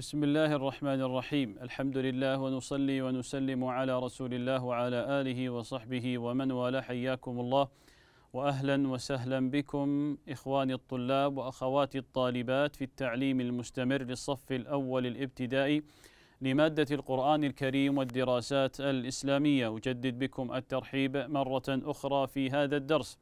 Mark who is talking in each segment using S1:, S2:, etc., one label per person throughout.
S1: بسم الله الرحمن الرحيم الحمد لله ونصلي ونسلم على رسول الله وعلى آله وصحبه ومن والاه حياكم الله وأهلا وسهلا بكم إخواني الطلاب وأخواتي الطالبات في التعليم المستمر للصف الأول الابتدائي لمادة القرآن الكريم والدراسات الإسلامية أجدد بكم الترحيب مرة أخرى في هذا الدرس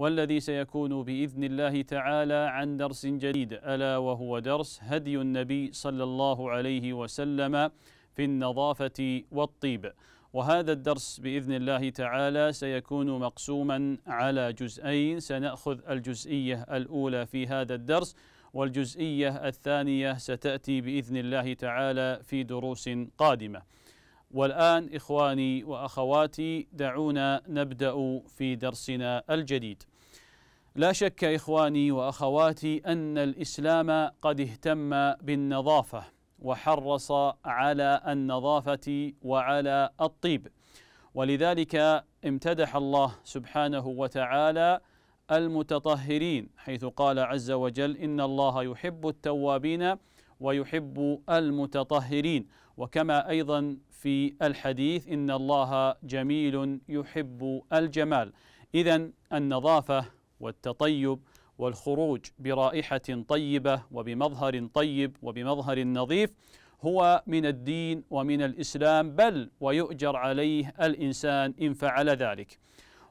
S1: والذي سيكون باذن الله تعالى عن درس جديد الا وهو درس هدي النبي صلى الله عليه وسلم في النظافه والطيب وهذا الدرس باذن الله تعالى سيكون مقسوما على جزئين سناخذ الجزئيه الاولى في هذا الدرس والجزئيه الثانيه ستاتي باذن الله تعالى في دروس قادمه والان اخواني واخواتي دعونا نبدا في درسنا الجديد لا شك اخواني واخواتي ان الاسلام قد اهتم بالنظافه وحرص على النظافه وعلى الطيب ولذلك امتدح الله سبحانه وتعالى المتطهرين حيث قال عز وجل ان الله يحب التوابين ويحب المتطهرين وكما ايضا في الحديث ان الله جميل يحب الجمال اذا النظافه والتطيب والخروج برائحة طيبة وبمظهر طيب وبمظهر نظيف هو من الدين ومن الإسلام بل ويؤجر عليه الإنسان إن فعل ذلك.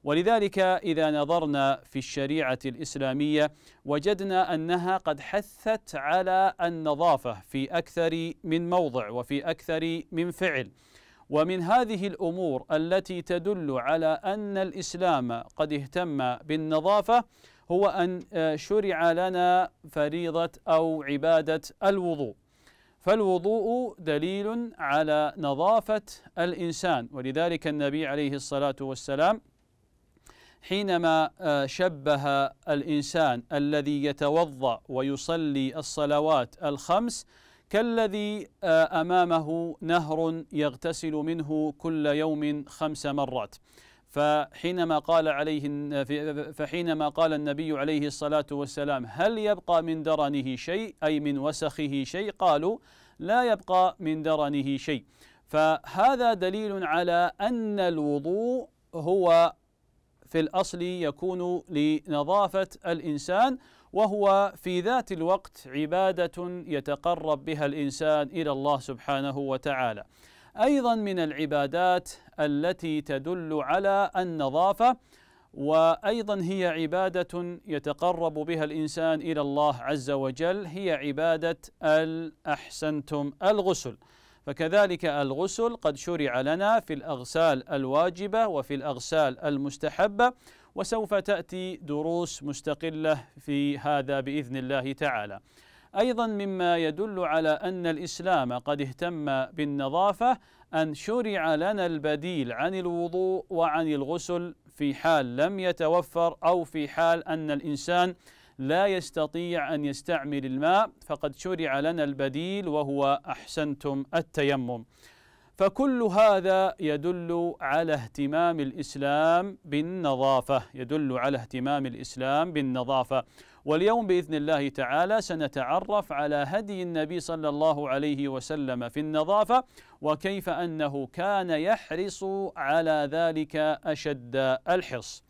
S1: ولذلك إذا نظرنا في الشريعة الإسلامية وجدنا أنها قد حثت على النظافة في أكثر من موضع وفي أكثر من فعل. ومن هذه الامور التي تدل على ان الاسلام قد اهتم بالنظافه هو ان آه، شرع لنا فريضه او عباده الوضوء فالوضوء دليل على نظافه الانسان ولذلك النبي عليه الصلاه والسلام حينما آه، شبه الانسان الذي يتوضا ويصلي الصلوات الخمس كالذي آه، امامه نهر يغتسل منه كل يوم خمس مرات فحينما قال عليه فحينما قال النبي عليه الصلاه والسلام هل يبقى من درنه شيء اي من وسخه شيء قالوا لا يبقى من درنه شيء فهذا دليل على ان الوضوء هو في الاصل يكون لنظافه الانسان وهو في ذات الوقت عبادة يتقرب بها الإنسان إلى الله سبحانه وتعالى أيضا من العبادات التي تدل على النظافة وايضا هي عباده يتقرب بها الانسان الى الله عز وجل هي عباده الاحسنتم الغسل فكذلك الغسل قد شرع لنا في الاغسال الواجبه وفي الاغسال المستحبه وسوف تأتي دروس مستقلة في هذا بإذن الله تعالى أيضا مما يدل على أن الإسلام قد اهتم بالنظافة أن شرع لنا البديل عن الوضوء وعن الغسل في حال لم يتوفر أو في حال أن الإنسان لا يستطيع أن يستعمل الماء فقد شرع لنا البديل وهو أحسنتم التيمم فكل هذا يدل على اهتمام الاسلام بالنظافه، يدل على اهتمام الاسلام بالنظافه، واليوم باذن الله تعالى سنتعرف على هدي النبي صلى الله عليه وسلم في النظافه، وكيف انه كان يحرص على ذلك اشد الحرص.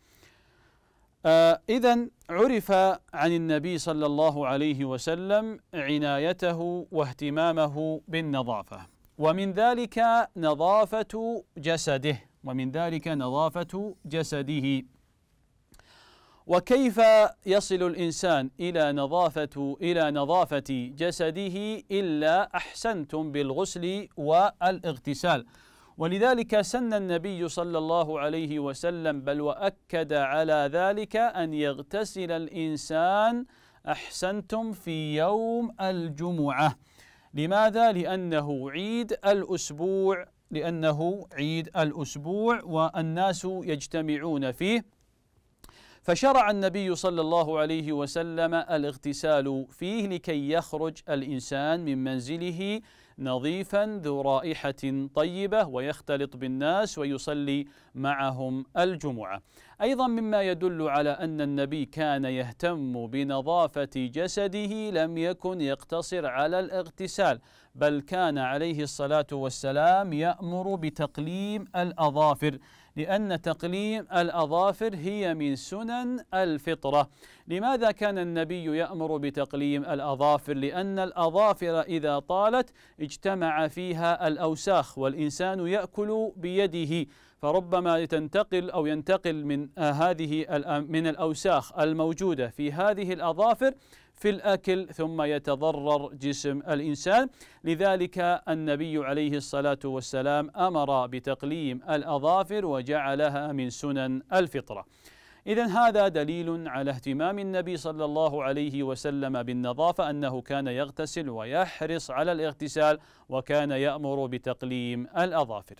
S1: آه اذا عرف عن النبي صلى الله عليه وسلم عنايته واهتمامه بالنظافه. ومن ذلك نظافة جسده ومن ذلك نظافة جسده وكيف يصل الإنسان إلى نظافة إلى نظافة جسده إلا أحسنتم بالغسل والاغتسال ولذلك سن النبي صلى الله عليه وسلم بل وأكد على ذلك أن يغتسل الإنسان أحسنتم في يوم الجمعة لماذا؟ لأنه عيد الأسبوع لأنه عيد الأسبوع والناس يجتمعون فيه فشرع النبي صلى الله عليه وسلم الاغتسال فيه لكي يخرج الإنسان من منزله نظيفا ذو رائحة طيبة ويختلط بالناس ويصلي معهم الجمعة أيضا مما يدل على أن النبي كان يهتم بنظافة جسده لم يكن يقتصر على الاغتسال بل كان عليه الصلاة والسلام يأمر بتقليم الأظافر لأن تقليم الأظافر هي من سنن الفطرة لماذا كان النبي يأمر بتقليم الأظافر لأن الأظافر إذا طالت اجتمع فيها الأوساخ والإنسان يأكل بيده فربما تنتقل أو ينتقل من آه، هذه آه، من الأوساخ الموجودة في هذه الأظافر في الأكل ثم يتضرر جسم الإنسان لذلك النبي عليه الصلاة والسلام أمر بتقليم الأظافر وجعلها من سنن الفطرة إذا هذا دليل على اهتمام النبي صلى الله عليه وسلم بالنظافة أنه كان يغتسل ويحرص على الاغتسال وكان يأمر بتقليم الأظافر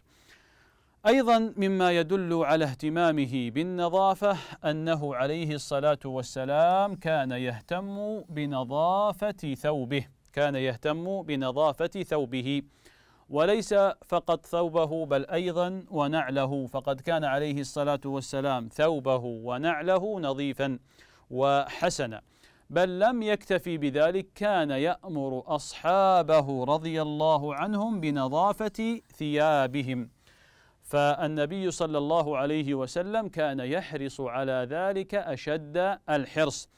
S1: أيضا مما يدل على اهتمامه بالنظافة أنه عليه الصلاة والسلام كان يهتم بنظافة ثوبه كان يهتم بنظافة ثوبه وليس فقط ثوبه بل أيضا ونعله فقد كان عليه الصلاة والسلام ثوبه ونعله نظيفا وحسنا بل لم يكتفي بذلك كان يأمر أصحابه رضي الله عنهم بنظافة ثيابهم فالنبي صلى الله عليه وسلم كان يحرص على ذلك اشد الحرص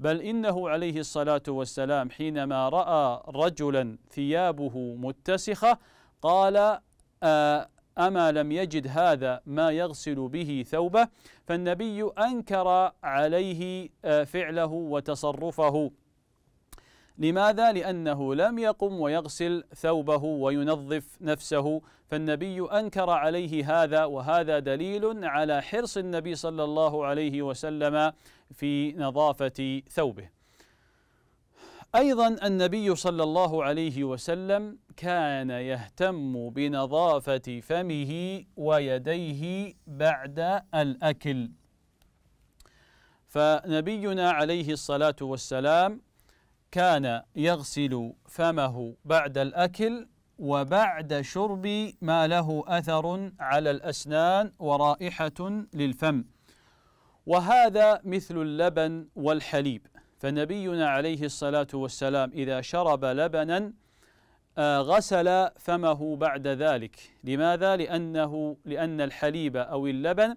S1: بل انه عليه الصلاه والسلام حينما راى رجلا ثيابه متسخه قال آه، اما لم يجد هذا ما يغسل به ثوبه فالنبي انكر عليه آه، فعله وتصرفه لماذا؟ لأنه لم يقم ويغسل ثوبه وينظف نفسه فالنبي أنكر عليه هذا وهذا دليل على حرص النبي صلى الله عليه وسلم في نظافة ثوبه ايضا النبي صلى الله عليه وسلم كان يهتم بنظافه فمه ويديه بعد الاكل فنبينا عليه الصلاه والسلام كان يغسل فمه بعد الأكل وبعد شرب ما له أثر على الأسنان ورائحة للفم وهذا مثل اللبن والحليب فنبينا عليه الصلاة والسلام إذا شرب لبنا آه، غسل فمه بعد ذلك لماذا؟ لأنه لأن الحليب أو اللبن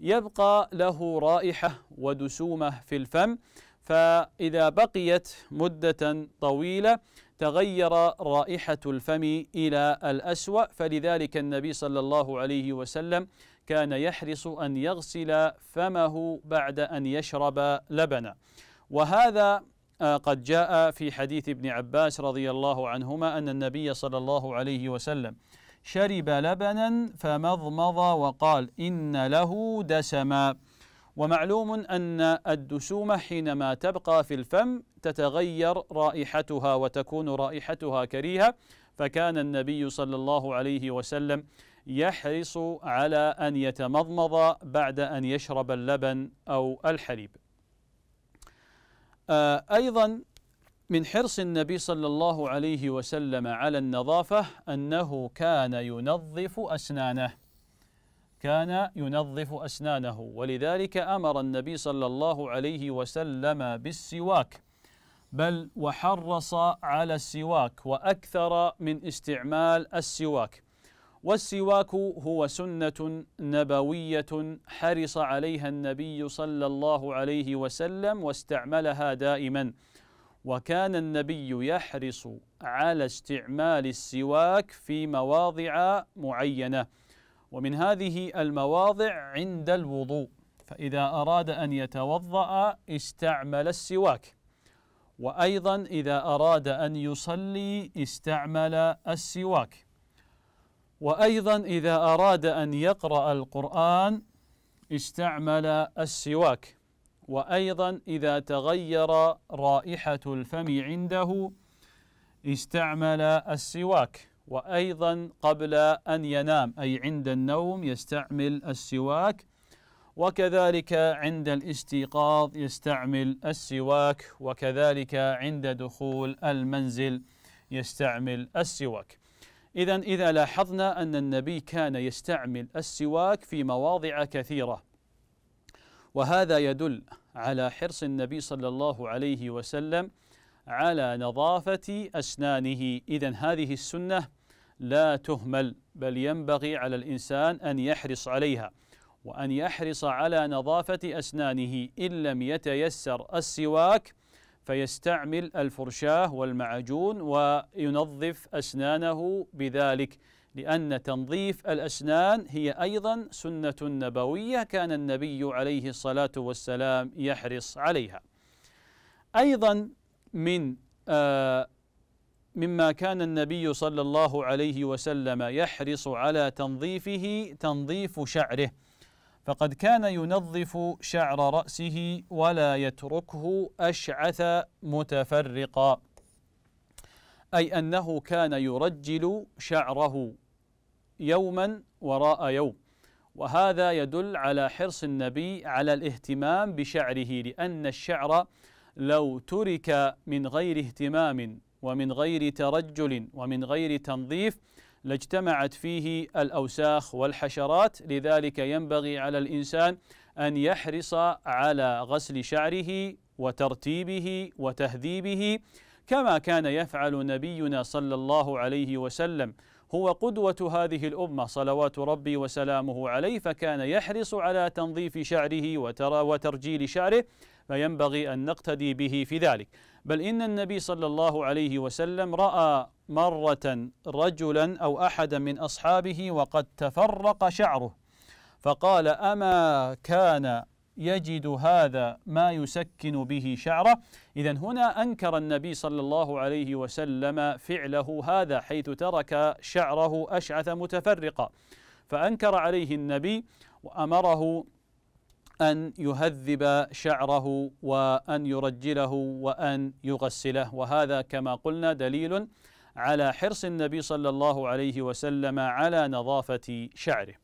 S1: يبقى له رائحة ودسومة في الفم فإذا بقيت مدة طويلة تغير رائحة الفم إلى الأسوأ فلذلك النبي صلى الله عليه وسلم كان يحرص أن يغسل فمه بعد أن يشرب لبنا وهذا آه، قد جاء في حديث ابن عباس رضي الله عنهما أن النبي صلى الله عليه وسلم شرب لبنا فمضمض وقال إن له دسما ومعلوم أن الدسوم حينما تبقى في الفم تتغير رائحتها وتكون رائحتها كريهة فكان النبي صلى الله عليه وسلم يحرص على أن يتمضمض بعد أن يشرب اللبن أو الحليب آه، أيضا من حرص النبي صلى الله عليه وسلم على النظافة أنه كان ينظف أسنانه كان ينظف أسنانه ولذلك أمر النبي صلى الله عليه وسلم بالسواك بل وحرص على السواك وأكثر من استعمال السواك والسواك هو سنة نبوية حرص عليها النبي صلى الله عليه وسلم واستعملها دائما وكان النبي يحرص على استعمال السواك في مواضع معينه ومن هذه المواضع عند الوضوء فإذا أراد أن يتوضأ استعمل السواك وأيضا إذا أراد أن يصلي استعمل السواك وأيضا إذا أراد أن يقرأ القرآن استعمل السواك وأيضا إذا تغير رائحة الفم عنده استعمل السواك وأيضا قبل أن ينام أي عند النوم يستعمل السواك وكذلك عند الاستيقاظ يستعمل السواك وكذلك عند دخول المنزل يستعمل السواك إذا إذا لاحظنا أن النبي كان يستعمل السواك في مواضع كثيرة وهذا يدل على حرص النبي صلى الله عليه وسلم على نظافة أسنانه إذا هذه السنة لا تهمل بل ينبغي على الإنسان أن يحرص عليها وأن يحرص على نظافة أسنانه إن لم يتيسر السواك فيستعمل الفرشاة والمعجون وينظف أسنانه بذلك لأن تنظيف الأسنان هي أيضا سنة نبوية كان النبي عليه الصلاة والسلام يحرص عليها. أيضا من آه مما كان النبي صلى الله عليه وسلم يحرص على تنظيفه تنظيف شعره فقد كان ينظف شعر راسه ولا يتركه اشعث متفرقا اي انه كان يرجل شعره يوما وراء يوم وهذا يدل على حرص النبي على الاهتمام بشعره لان الشعر لو ترك من غير اهتمام ومن غير ترجل ومن غير تنظيف لاجتمعت فيه الاوساخ والحشرات لذلك ينبغي على الانسان ان يحرص على غسل شعره وترتيبه وتهذيبه كما كان يفعل نبينا صلى الله عليه وسلم هو قدوة هذه الأمة صلوات ربي وسلامه عليه فكان يحرص على تنظيف شعره وترجيل شعره فينبغي أن نقتدي به في ذلك بل إن النبي صلى الله عليه وسلم رأى مرة رجلا أو أحدا من أصحابه وقد تفرق شعره فقال أما كان يجد هذا ما يسكن به شعره إذا هنا أنكر النبي صلى الله عليه وسلم فعله هذا حيث ترك شعره أشعث متفرقا فأنكر عليه النبي وأمره أن يهذب شعره وأن يرجله وأن يغسله وهذا كما قلنا دليل على حرص النبي صلى الله عليه وسلم على نظافة شعره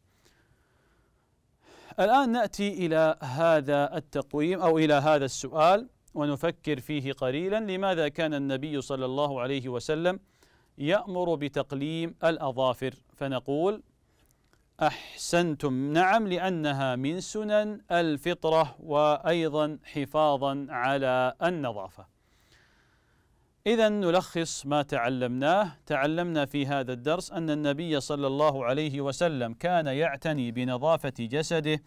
S1: الآن نأتي إلى هذا التقويم أو إلى هذا السؤال ونفكر فيه قليلا لماذا كان النبي صلى الله عليه وسلم يأمر بتقليم الأظافر فنقول أحسنتم نعم لأنها من سنن الفطرة وأيضا حفاظا على النظافة إذا نلخص ما تعلمناه تعلمنا في هذا الدرس أن النبي صلى الله عليه وسلم كان يعتني بنظافة جسده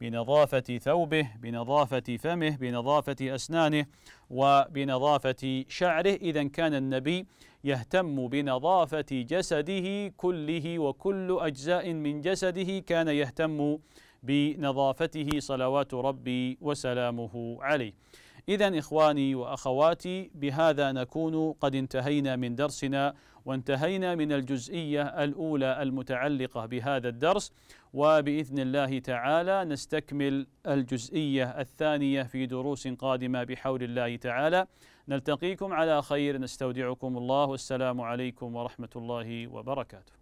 S1: بنظافة ثوبه بنظافة فمه بنظافة أسنانه وبنظافة شعره إذا كان النبي يهتم بنظافة جسده كله وكل أجزاء من جسده كان يهتم بنظافته صلوات ربي وسلامه عليه إذا إخواني وأخواتي بهذا نكون قد انتهينا من درسنا وانتهينا من الجزئية الأولى المتعلقة بهذا الدرس وبإذن الله تعالى نستكمل الجزئية الثانية في دروس قادمة بحول الله تعالى نلتقيكم على خير نستودعكم الله والسلام عليكم ورحمة الله وبركاته